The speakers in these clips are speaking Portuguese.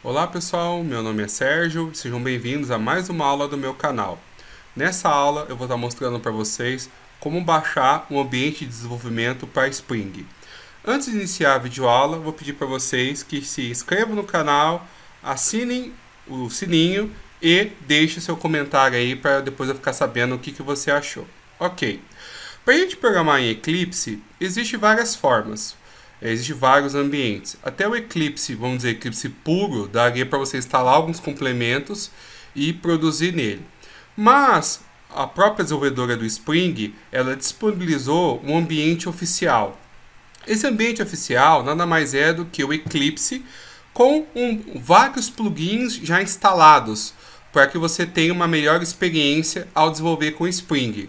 Olá pessoal, meu nome é Sérgio, sejam bem-vindos a mais uma aula do meu canal. Nessa aula eu vou estar mostrando para vocês como baixar um ambiente de desenvolvimento para Spring. Antes de iniciar a videoaula, vou pedir para vocês que se inscrevam no canal, assinem o sininho e deixe seu comentário aí para depois eu ficar sabendo o que, que você achou. Ok. Para a gente programar em Eclipse, existem várias formas existe Existem vários ambientes. Até o Eclipse, vamos dizer, Eclipse puro, daria para você instalar alguns complementos e produzir nele. Mas a própria desenvolvedora do Spring, ela disponibilizou um ambiente oficial. Esse ambiente oficial nada mais é do que o Eclipse com um, vários plugins já instalados para que você tenha uma melhor experiência ao desenvolver com Spring.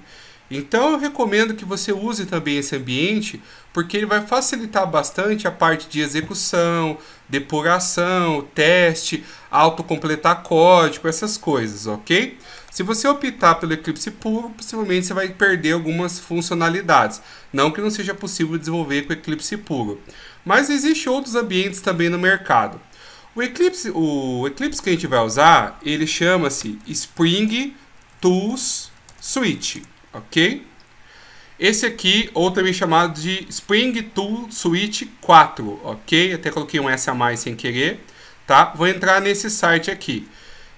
Então eu recomendo que você use também esse ambiente, porque ele vai facilitar bastante a parte de execução, depuração, teste, autocompletar código, essas coisas, ok? Se você optar pelo Eclipse puro, possivelmente você vai perder algumas funcionalidades. Não que não seja possível desenvolver com Eclipse puro, mas existem outros ambientes também no mercado. O Eclipse, o Eclipse que a gente vai usar, ele chama-se Spring Tools Suite ok? Esse aqui, ou também é chamado de Spring Tool Suite 4, ok? Até coloquei um S a mais sem querer, tá? Vou entrar nesse site aqui.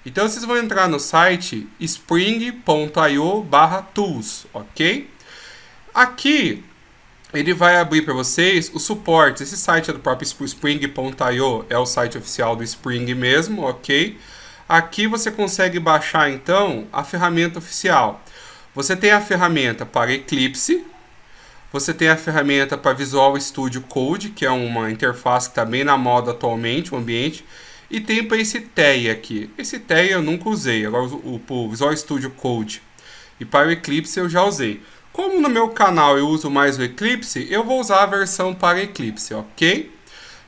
Então, vocês vão entrar no site spring.io tools, ok? Aqui, ele vai abrir para vocês o suporte. Esse site é do próprio spring.io, é o site oficial do Spring mesmo, ok? Aqui você consegue baixar, então, a ferramenta oficial. Você tem a ferramenta para Eclipse, você tem a ferramenta para Visual Studio Code, que é uma interface que está bem na moda atualmente, o ambiente, e tem para esse Tei aqui. Esse Tei eu nunca usei, agora o, o Visual Studio Code e para o Eclipse eu já usei. Como no meu canal eu uso mais o Eclipse, eu vou usar a versão para Eclipse, ok?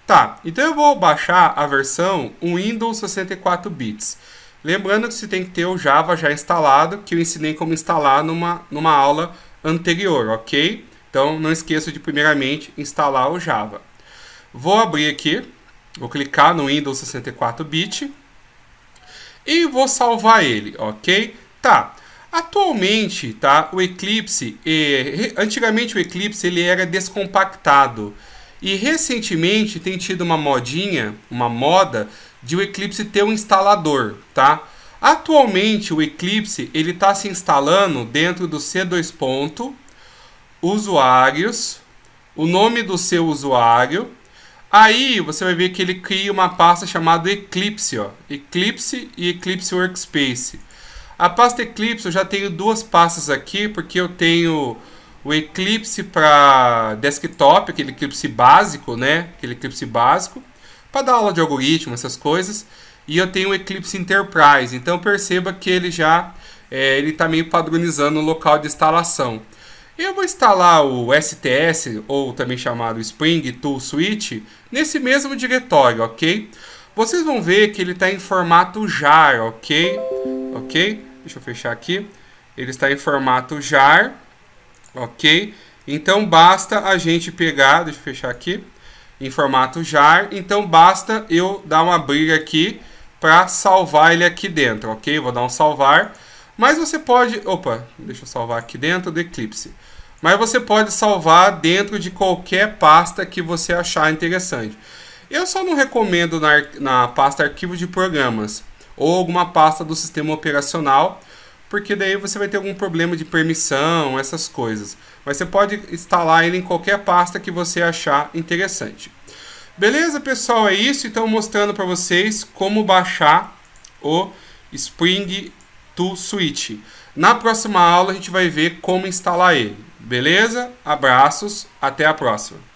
Tá, então eu vou baixar a versão Windows 64 bits. Lembrando que você tem que ter o Java já instalado, que eu ensinei como instalar numa, numa aula anterior, ok? Então não esqueça de primeiramente instalar o Java. Vou abrir aqui, vou clicar no Windows 64-bit e vou salvar ele, ok? Tá. Atualmente, tá, o Eclipse, eh, antigamente o Eclipse ele era descompactado. E recentemente tem tido uma modinha, uma moda de o Eclipse ter um instalador, tá? Atualmente o Eclipse ele está se instalando dentro do C2 ponto, usuários, o nome do seu usuário. Aí você vai ver que ele cria uma pasta chamada Eclipse, ó, Eclipse e Eclipse Workspace. A pasta Eclipse eu já tenho duas pastas aqui porque eu tenho o Eclipse para desktop, aquele Eclipse básico, né? Aquele Eclipse básico, para dar aula de algoritmo, essas coisas. E eu tenho o Eclipse Enterprise. Então perceba que ele já é, ele está meio padronizando o local de instalação. Eu vou instalar o STS, ou também chamado Spring Tool suite nesse mesmo diretório, ok? Vocês vão ver que ele está em formato JAR, ok? Ok? Deixa eu fechar aqui. Ele está em formato JAR ok? Então basta a gente pegar, deixa eu fechar aqui, em formato jar, então basta eu dar uma briga aqui para salvar ele aqui dentro, ok? Vou dar um salvar, mas você pode, opa, deixa eu salvar aqui dentro do Eclipse. Mas você pode salvar dentro de qualquer pasta que você achar interessante. Eu só não recomendo na, na pasta arquivo de programas ou alguma pasta do sistema operacional, porque daí você vai ter algum problema de permissão, essas coisas. Mas você pode instalar ele em qualquer pasta que você achar interessante. Beleza, pessoal? É isso. Então, mostrando para vocês como baixar o Spring to Switch. Na próxima aula, a gente vai ver como instalar ele. Beleza? Abraços. Até a próxima.